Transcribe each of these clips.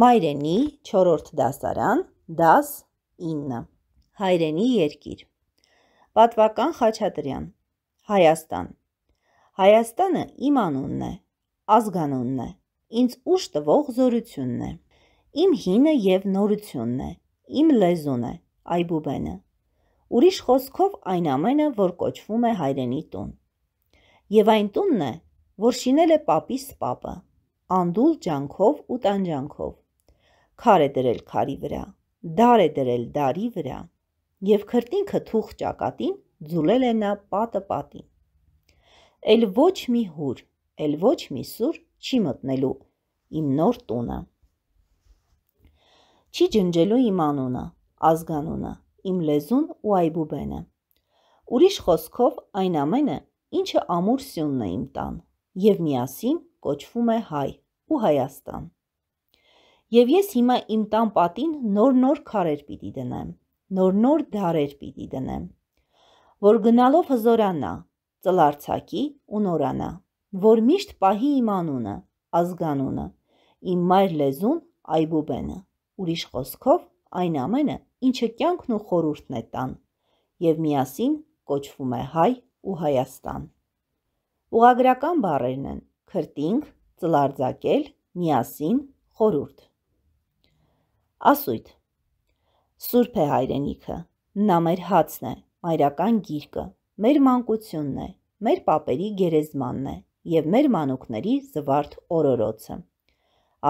Մայրենի 4-րդ դասարան, դաս 9։ Հայրենի երկիր։ Պատվական Խաչատրյան։ Հայաստան։ Հայաստանը իմ անունն է, ազգանունն է, ինձ ուշ տվող զորությունն է։ Իմ հինը եւ նորությունն է, իմ լեզուն է, այբուբենը։ Ուրիշ խոսքով այն ամենը, որ կոչվում է հայրենի տուն։ Եվ այն տունն է, որ շինել է papis papը, անդուլ ջանքով ու տանջանքով քար է դրել քարի վրա, դար է դրել դարի վրա եւ քրտինքը թուխ ճակատին ձուլել է նա պատը պատին։ Էլ ոչ մի հուր, էլ ոչ մի սուր չի մտնելու իմ նոր տունը։ Չի ջնջելու իմ անունը, ազգանունը, իմ լեզուն ու այբուբենը։ Ուրիշ խոսքով այն ամենը, ինչը ամուր սյունն է իմ տան, եւ միասին կոչվում է հայ ու Հայաստան։ Եվ ես հիմա իմ տան պատին նոր-նոր քարեր պիտի դնեմ, նոր-նոր դարեր պիտի դնեմ, որ գնալով հզորանա, ծլարցակի ու նորանա, որ միշտ պահի իմ անունը, ազգանունը, իմ մայր լեզուն այբուբենը, ուրիշ խոսքով այն ամենը, ինչը կյանքն ու խորուրդն է տան, և միասին կոչվում է հայ ու Հայաստան։ Ուղագրական բառերն են՝ քրտինք, ծլարձակել, միասին, խորուրդ։ Ասույթ։ Սուրբ է հայրենիքը, նա մեր հացն է, մայրական գիրկը, մեր մանկությունն է, մեր պապերի գերեզմանն է և մեր մանուկների զվարթ օրորոցը։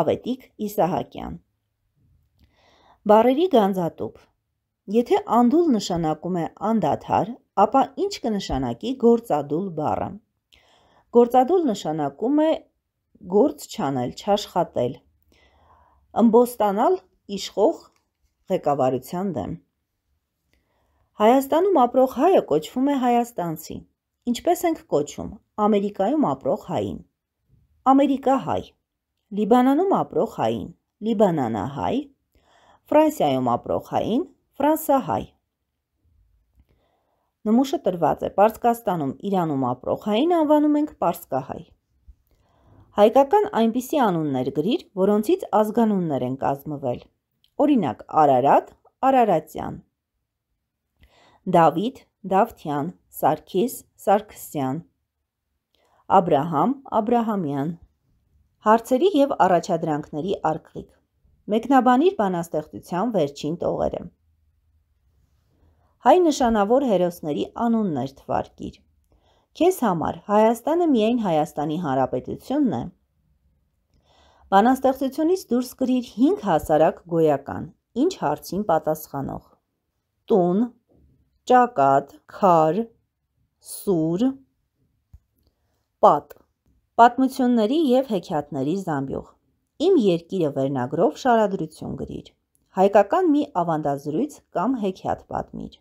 Ավետիկ Իսահակյան Բարերի գանձատուփ Եթե անդուլ նշանակում է անդադար, ապա ինչ կնշանակի գործադուլ բառը։ Գործադուլ նշանակում է գործ չանել, չաշխատել։ Ըմբոստանալ իշխող ղեկավարության դեմ։ Հայաստանում ապրող հայը կոչվում է հայաստանցի։ Ինչպես ենք կոչում Ամերիկայում ապրող հային։ Ամերիկա հայ։ Լիբանանում ապրող հային։ Լիբանանա հայ։ Ֆրանսիայում ապրող հային։ Ֆրանսա հայ։ Նմուշը տրված է Պարսկաստանում, Իրանում ապրող հային անվանում ենք Պարսկահայ։ Հայկական այնպիսի անուններ գրիր, որոնցից ազգանուններ են կազմվել։ Օրինակ՝ Արարատ, Արարատյան։ Դավիթ, Դավթյան, Սարգիս, Սարգսյան։ Աբրահամ, Աբրահամյան։ Հարցերի եւ առաջադրանքների արկղիկ։ Մեկնաբանիր բանաստեղծության վերջին տողերը։ Հայ նշանավոր հերոսների անուններ թվարկիր։ Քեզ համար Հայաստանը միայն Հայաստանի Հանրապետությունն է։ Բանաստեղծությունից դուրս գրիր 5 հասարակ գոյական, ինչ հարցին պատասխանող։ Տուն, ճակատ, քար, սուր, պատ, պատմությունների և հեքիաթների զամբյուղ։ Իմ երկիրը վերնագրով շարադրություն գրիր։ Հայկական մի ավանդազրույց կամ հեքիաթ պատմիր։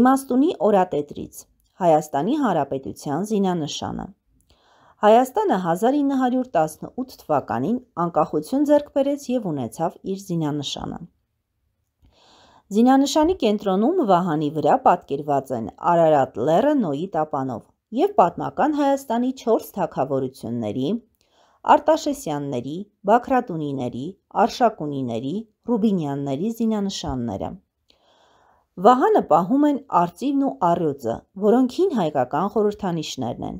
Իմաստունի օրատետրից Հայաստանի Հանրապետության զինանշանը։ Հայաստանը 1918 թվականին անկախություն ձեռք բերեց եւ ունեցավ իր զինանշանը։ Զինանշանի կենտրոնում վահանի վրա պատկերված են Արարատ լեռը նոյի տապանով եւ պատմական Հայաստանի 4 թակավորությունների Արտաշեսյանների, Բաքրատունիների, Արշակունիների, Ռուբինյանների զինանշանները։ Վահանը պահում են արծիվն ու առյուծը, որոնք հին հայկական խորհրդանիշներն են։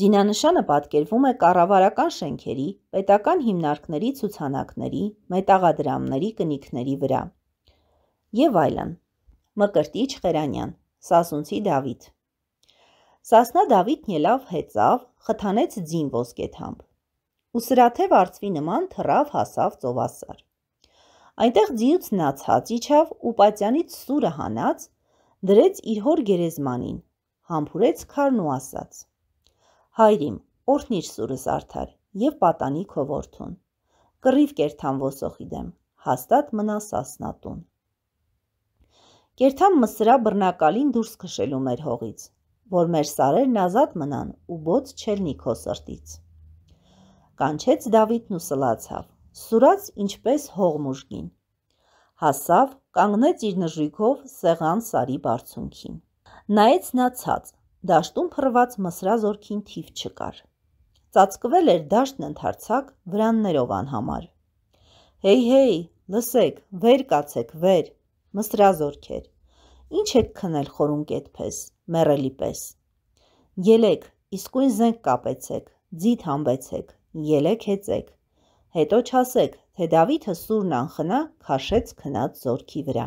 Զինանշանը պատկերվում է կառավարական շենքերի, պետական հիմնարկների ցուցանակների, մետաղադրամների կնիքների վրա։ Եվ այլն։ Մկրտիչ Խերանյան, Սասունցի Դավիթ։ Սասնա Դավիթն ելավ հեծավ, խթանեց ձին ոսկեթամբ։ Ու սրաթև արծվի նման թռավ հասավ ծովասար։ Այնտեղ ձիուցն ացած իջավ ու պատյանից սուրը հանած, դրեց իր հոր գերեզմանին, համբուրեց քարն ու ասաց. Հայրիմ, օրհնիր սուրս արդար և պատանի քո որդուն։ Կռիվ կերթան ոսոխի դեմ, հաստատ մնա սասնատուն։ Կերթան մսրա բռնակալին դուրս քշելու մեր հողից, որ մեր սարերն ազատ մնան ու բոց չելնի քո սրտից։ Կանչեց Դավիթն ու սլացավ սուրաց ինչպես հողմուժգին։ Հասավ, կանգնեց իր նժույգով սեղան սարի բարձունքին։ Նայեց նա ցած, դաշտում փռված մսրազորքին թիվ չկար։ Ծածկվել էր դաշտն ընդարձակ վրաններով անհամար։ Հեյ, հեյ, լսեք, վեր կացեք, վեր, մսրազորքեր։ Ինչ եք քնել խորունկ այդպես, մեռելի պես։ Ելեք, իսկույն զենք կապեցեք, ձիթ համբեցեք, ելեք հեծեք հետո չասեք, թե Դավիթը սուրն անխնա քաշեց քնած զորքի վրա։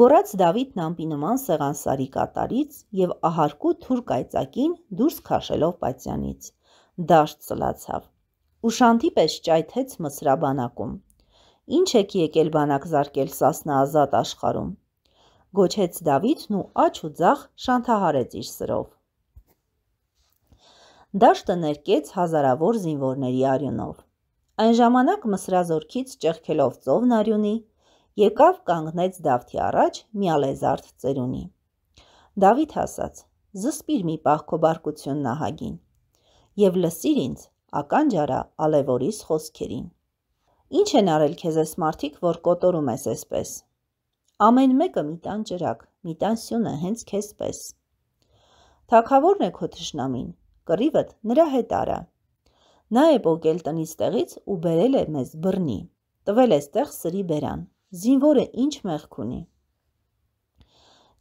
Գորած Դավիթն ամպի նման սեղանսարի կատարից եւ ահարկու թուր կայծակին դուրս քաշելով պայծանից դաշտ ծլացավ։ Ուշանթի պես ճայթեց մսրաբանակում։ Ինչ եք եկել բանակ զարկել սասնա ազատ աշխարում։ Գոչեց Դավիթն ու աչ ու ձախ շանթահարեց իր սրով։ Դաշտը ներկեց հազարավոր զինվորների արյունով։ Այն ժամանակ մսրազորքից ճեղքելով ծովն արյունի, եկավ կանգնեց Դավթի առաջ միալեզարդ ծերունի։ Դավիթ ասաց. «Զսպիր մի պահ քո բարկություն նահագին եւ լսիր ինձ ականջ արա ալևորիս խոսքերին»։ Ինչ են արել քեզ այս մարդիկ, որ կոտորում ես այսպես։ Ամեն մեկը մի տան ճրակ, մի տան սյունը հենց քեզ պես։ Թակավորն է քո թշնամին, կռիվդ նրա հետ արա։ Նա է պոկել տնից տեղից ու բերել է մեզ բռնի։ Տվել է ստեղ սրի բերան։ Զինվորը ինչ մեղք ունի։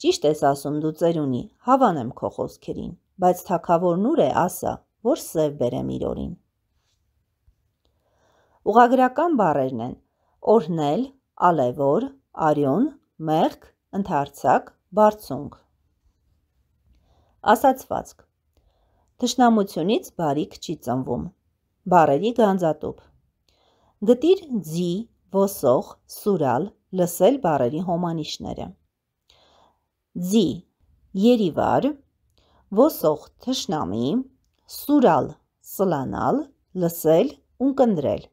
Ճիշտ ես ասում դու ծերունի, հավանեմ քո խոսքերին, բայց թակավորն ուր է, ասա, որ սև բերեմ իր օրին։ Ուղագրական բառերն են. օրհնել, ալևոր, արյուն, մեղք, ընդարձակ, բարձունք։ Ասացվածք. Թշնամությունից բարիք չի ծնվում։ Բարերի գանձատուփ։ Գտիր ձի, ոսող, սուրալ, լսել բարերի հոմանիշները։ Ձի՝ երիվար, ոսող թշնամի, սուրալ, սլանալ, լսել, ունկնդրել։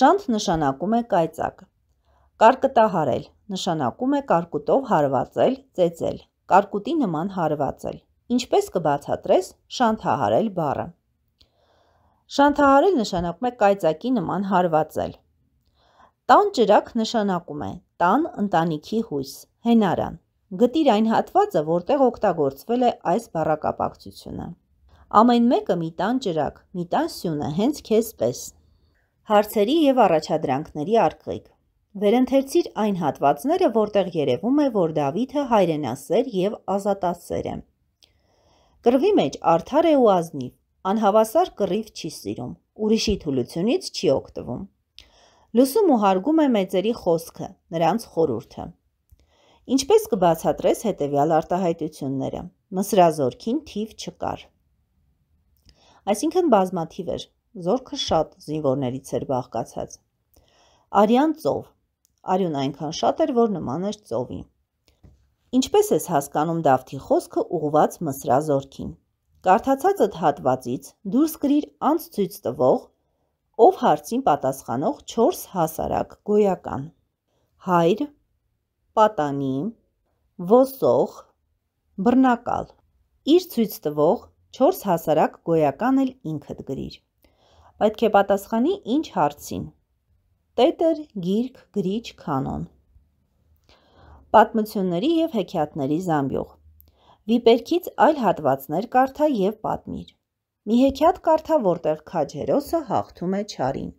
Շանթ նշանակում է կայծակ։ Կարկտահարել նշանակում է կարկուտով հարվածել, ծեծել, կարկուտի նման հարվածել։ Ինչպես կբացատրես շանթահարել բառը։ Շանթահարել նշանակում է կայծակի նման հարվածել։ Տան ճրակ նշանակում է տան ընտանիքի հույս, հենարան։ Գտիր այն հատվածը, որտեղ օգտագործվել է այս բառակապակցությունը։ Ամեն մեկը մի տան ճրակ, մի տան սյունը, հենց քեզ պես։ Հարցերի եւ առաջադրանքների արկղիկ։ Վերընթերցիր այն հատվածները, որտեղ երևում է, որ Դավիթը հայրենասեր եւ ազատասեր է։ Կրվի մեջ արդար է ու ազնիվ, անհավասար կռիվ չի սիրում, ուրիշի թուլությունից չի օգտվում։ Լսում ու հարգում է մեծերի խոսքը, նրանց խորուրդը։ Ինչպես կբացատրես հետևյալ արտահայտությունները։ Մսրազորքին թիվ չկար։ Այսինքն բազմաթիվ էր, զորքը շատ զինվորներից էր բաղկացած։ Արյան ծով։ Արյուն այնքան շատ էր, որ նման էր ծովի։ Ինչպես ես հասկանում Դավթի խոսքը ուղված Մսրա Զորքին։ Կարդացածդ հատվածից դուրս գրիր անց ցույց տվող, ով հարցին պատասխանող 4 հասարակ գոյական։ Հայր, պատանի, ոսող, բռնակալ։ Իր ցույց տվող 4 հասարակ գոյական էլ ինքդ գրիր։ Պետք է պատասխանի ինչ հարցին։ Տետր, գիրք, գրիչ, կանոն պատմությունների և հեքիաթների զամբյուղ։ Վիպերքից այլ հատվածներ կարդա և պատմիր։ Մի հեքիաթ կարդա, որտեղ քաջ հերոսը հաղթում է չարին։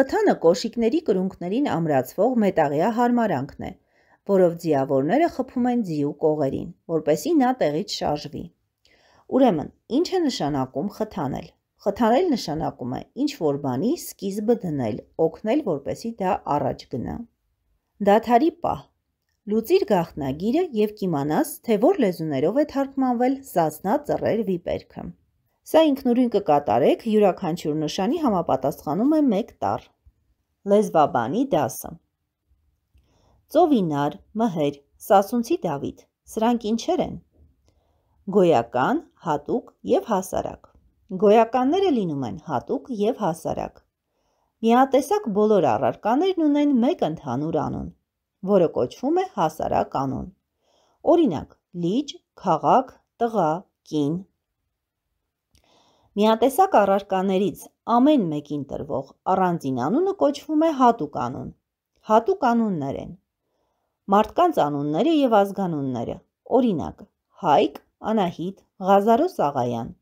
Խթանը կոշիկների կրունկներին ամրացվող մետաղյա հարմարանքն է, որով ձիավորները խփում են ձիու կողերին, որպեսի նա տեղից շարժվի։ Ուրեմն, ինչ է նշանակում խթանել։ Խթանել նշանակում է ինչ որ բանի սկիզբը դնել, օգնել, որպեսի դա առաջ գնա։ Դաթարի պահ։ Լուծիր գախնագիրը և կիմանաս, թե որ լեզուներով է թարգմանվել «Սասնա ծռեր վիպերքը»։ Սա ինքնուրույն կկատարեք, յուրաքանչյուր նշանի համապատասխանում է մեկ տառ։ Լեզվաբանի դասը ծովինար, մհեր, սասունցի Դավիթ, սրանք ինչեր են։ Գոյական, հատուկ և հասարակ։ Գոյականները լինում են հատուկ և հասարակ։ Միատեսակ բոլոր առարկաներն ունեն մեկ ընդհանուր անուն, որը կոչվում է հասարակ անուն։ Օրինակ՝ լիճ, քաղաք, տղա, կին։ Միատեսակ առարկաներից ամեն մեկին տրվող առանձին անունը կոչվում է հատուկ անուն։ Հատուկ անուններ են մարդկանց անունները եւ ազգանունները։ Օրինակ՝ Հայկ, Անահիտ, Ղազարոս Աղայան։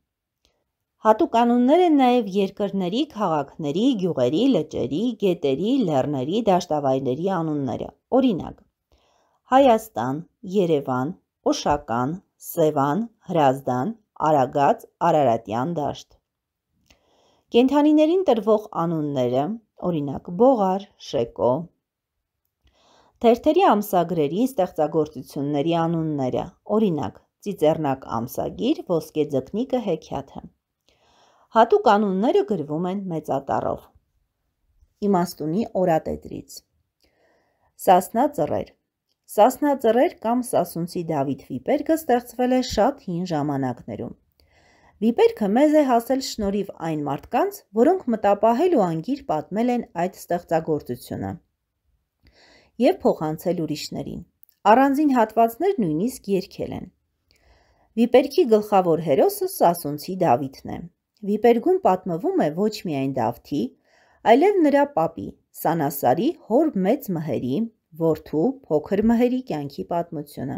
Հատուկ անուններ են նաև երկրների, քաղաքների, գյուղերի, լճերի, գետերի, լեռների, դաշտավայրների անունները։ Օրինակ. Հայաստան, Երևան, Օշական, Սևան, Հրազդան, Արագած, Արարատյան դաշտ։ Կենթանիներին տրվող անունները, օրինակ, Բողար, Շեկո։ Թերթերի ամսագրերի ստեղծագործությունների անունները, օրինակ, Ծիծեռնակ ամսագիր, Ոսկե ձկնիկը, Հեքիաթը։ Հատուկ անունները գրվում են մեծատառով։ Իմաստունի օրատետրից։ Սասնա ծռեր Սասնա ծռեր կամ Սասունցի Դավիթ Վիպերգը ստեղծվել է շատ հին ժամանակներում։ Վիպերգը մեզ է հասել շնորհիվ այն մարդկանց, որոնք մտապահել ու անգիր պատմել են այդ ստեղծագործությունը եւ փոխանցել ուրիշներին։ Առանձին հատվածներ նույնիսկ երկել են։ Վիպերքի գլխավոր հերոսը Սասունցի Դավիթն է։ Վիպերգում պատմվում է ոչ միայն Դավթի, այլև նրա պապի Սանասարի հոր մեծ մհերի, որդու փոքր մհերի կյանքի պատմությունը։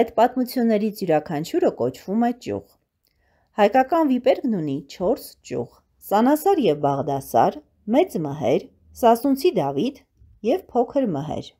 Այդ պատմություններից յուրաքանչյուրը կոչվում է ճյուղ։ Հայկական վիպերգն ունի 4 ճյուղ. Սանասար եւ Բաղդասար, Մեծ մհեր, Սասունցի Դավիթ եւ Փոքր մհեր։